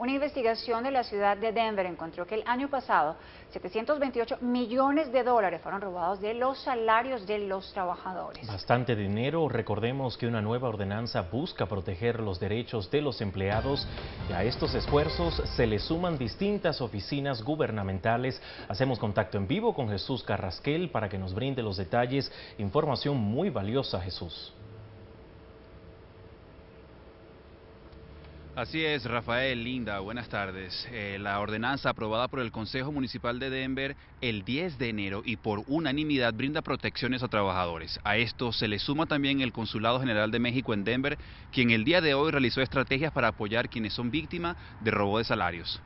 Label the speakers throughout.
Speaker 1: Una investigación de la ciudad de Denver encontró que el año pasado 728 millones de dólares fueron robados de los salarios de los trabajadores. Bastante dinero. Recordemos que una nueva ordenanza busca proteger los derechos de los empleados y a estos esfuerzos se le suman distintas oficinas gubernamentales. Hacemos contacto en vivo con Jesús Carrasquel para que nos brinde los detalles. Información muy valiosa, Jesús. Así es, Rafael, Linda, buenas tardes. Eh, la ordenanza aprobada por el Consejo Municipal de Denver el 10 de enero y por unanimidad brinda protecciones a trabajadores. A esto se le suma también el Consulado General de México en Denver, quien el día de hoy realizó estrategias para apoyar quienes son víctimas de robo de salarios.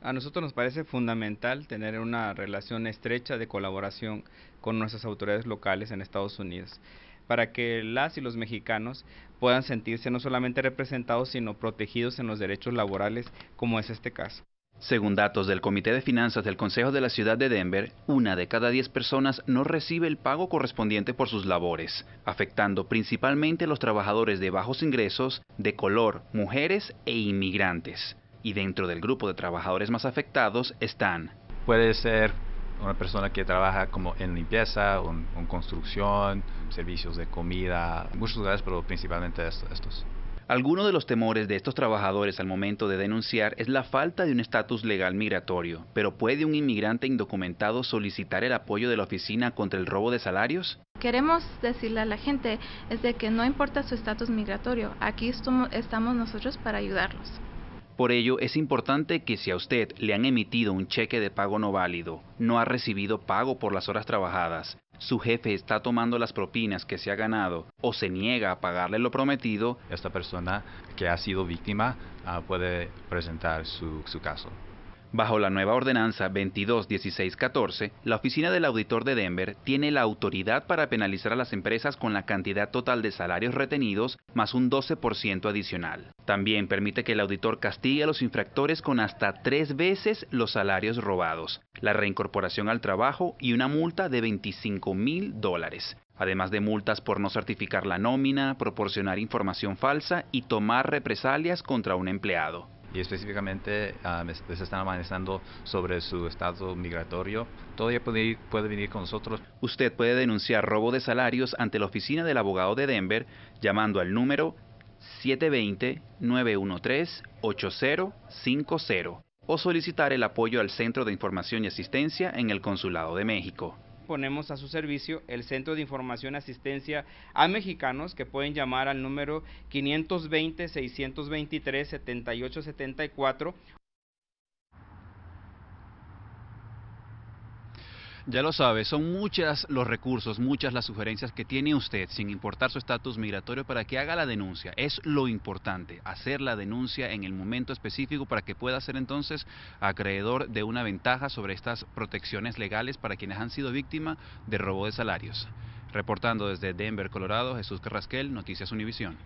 Speaker 2: A nosotros nos parece fundamental tener una relación estrecha de colaboración con nuestras autoridades locales en Estados Unidos para que las y los mexicanos puedan sentirse no solamente representados, sino protegidos en los derechos laborales, como es este caso.
Speaker 1: Según datos del Comité de Finanzas del Consejo de la Ciudad de Denver, una de cada diez personas no recibe el pago correspondiente por sus labores, afectando principalmente a los trabajadores de bajos ingresos, de color, mujeres e inmigrantes. Y dentro del grupo de trabajadores más afectados están... Puede ser una persona que trabaja como en limpieza, en construcción, servicios de comida, muchos lugares, pero principalmente estos. Algunos de los temores de estos trabajadores al momento de denunciar es la falta de un estatus legal migratorio, pero ¿puede un inmigrante indocumentado solicitar el apoyo de la oficina contra el robo de salarios?
Speaker 2: Queremos decirle a la gente es de que no importa su estatus migratorio, aquí estamos nosotros para ayudarlos.
Speaker 1: Por ello, es importante que si a usted le han emitido un cheque de pago no válido, no ha recibido pago por las horas trabajadas, su jefe está tomando las propinas que se ha ganado o se niega a pagarle lo prometido, esta persona que ha sido víctima ah, puede presentar su caso. Bajo la nueva ordenanza 221614, la Oficina del Auditor de Denver tiene la autoridad para penalizar a las empresas con la cantidad total de salarios retenidos más un 12% adicional. También permite que el auditor castigue a los infractores con hasta tres veces los salarios robados, la reincorporación al trabajo y una multa de 25 mil dólares además de multas por no certificar la nómina, proporcionar información falsa y tomar represalias contra un empleado y específicamente se ah, les están amenazando sobre su estado migratorio, todavía puede venir con nosotros. Usted puede denunciar robo de salarios ante la oficina del abogado de Denver llamando al número 720-913-8050 o solicitar el apoyo al Centro de Información y Asistencia en el Consulado de México
Speaker 2: ponemos a su servicio el Centro de Información y Asistencia a Mexicanos, que pueden llamar al número 520-623-7874
Speaker 1: Ya lo sabe, son muchas los recursos, muchas las sugerencias que tiene usted, sin importar su estatus migratorio, para que haga la denuncia. Es lo importante, hacer la denuncia en el momento específico para que pueda ser entonces acreedor de una ventaja sobre estas protecciones legales para quienes han sido víctimas de robo de salarios. Reportando desde Denver, Colorado, Jesús Carrasquel, Noticias Univisión.